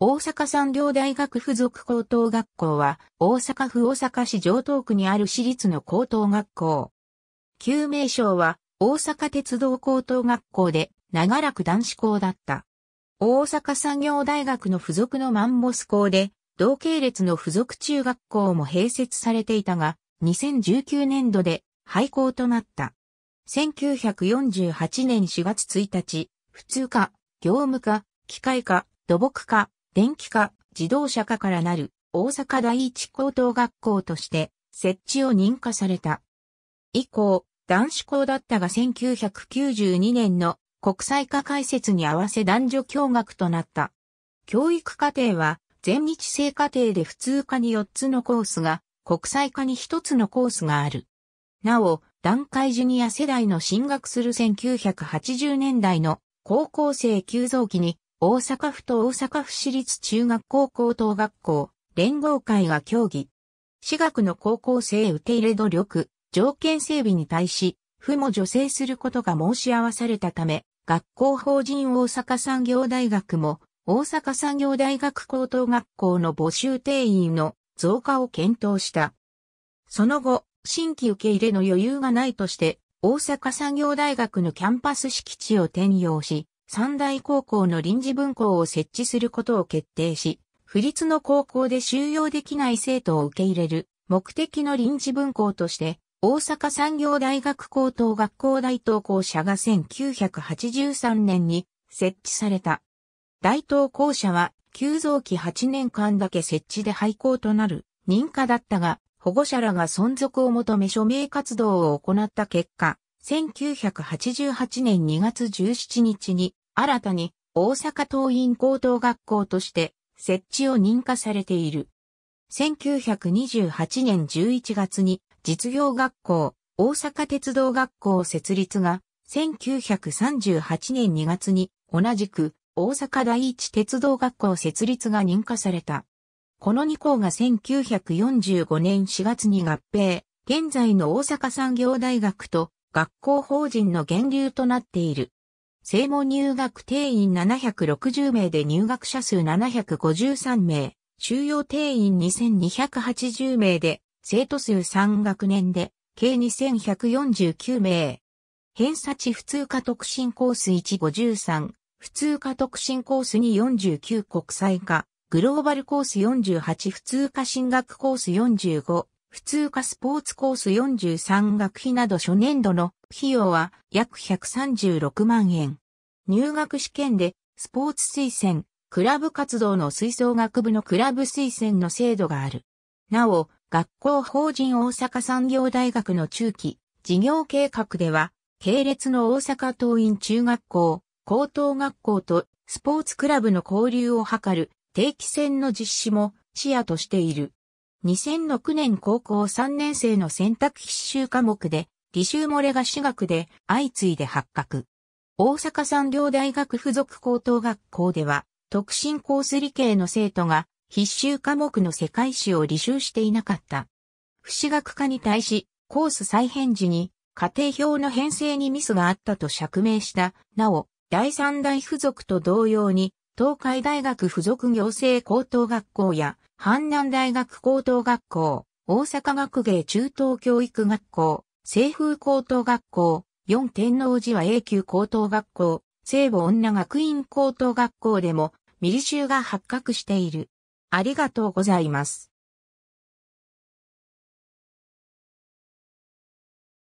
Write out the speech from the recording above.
大阪産業大学附属高等学校は、大阪府大阪市城東区にある私立の高等学校。旧名称は、大阪鉄道高等学校で、長らく男子校だった。大阪産業大学の附属のマンモス校で、同系列の附属中学校も併設されていたが、2019年度で廃校となった。1948年4月1日、普通科、業務科、機械科、土木科、電気化、自動車化からなる大阪第一高等学校として設置を認可された。以降、男子校だったが1992年の国際化解説に合わせ男女共学となった。教育課程は全日制課程で普通科に4つのコースが、国際科に1つのコースがある。なお、段階ジュニア世代の進学する1980年代の高校生急増期に大阪府と大阪府市立中学校高等学校、連合会が協議。私学の高校生受け入れ努力、条件整備に対し、府も助成することが申し合わされたため、学校法人大阪産業大学も、大阪産業大学高等学校の募集定員の増加を検討した。その後、新規受け入れの余裕がないとして、大阪産業大学のキャンパス敷地を転用し、三大高校の臨時分校を設置することを決定し、不立の高校で収容できない生徒を受け入れる目的の臨時分校として、大阪産業大学高等学校大東校舎が1983年に設置された。大東校舎は、急増期8年間だけ設置で廃校となる認可だったが、保護者らが存続を求め署名活動を行った結果、1988年2月17日に新たに大阪桐蔭高等学校として設置を認可されている。1928年11月に実業学校、大阪鉄道学校設立が、1938年2月に同じく大阪第一鉄道学校設立が認可された。この2校が1945年4月に合併、現在の大阪産業大学と学校法人の源流となっている。正門入学定員760名で入学者数753名、収容定員2280名で、生徒数3学年で、計2149名。偏差値普通科特進コース153、普通科特進コース249国際科、グローバルコース48普通科進学コース45、普通科スポーツコース43学費など初年度の費用は約136万円。入学試験でスポーツ推薦、クラブ活動の吹奏楽部のクラブ推薦の制度がある。なお、学校法人大阪産業大学の中期、事業計画では、系列の大阪桐蔭中学校、高等学校とスポーツクラブの交流を図る定期戦の実施も視野としている。2006年高校3年生の選択必修科目で履修漏れが私学で相次いで発覚。大阪産業大学附属高等学校では、特進コース理系の生徒が必修科目の世界史を履修していなかった。不私学科に対し、コース再編時に家庭表の編成にミスがあったと釈明した。なお、第三大附属と同様に、東海大学附属行政高等学校や、阪南大学高等学校、大阪学芸中等教育学校、西風高等学校、四天王寺は永久高等学校、聖母女学院高等学校でも、ミリ臭が発覚している。ありがとうございます。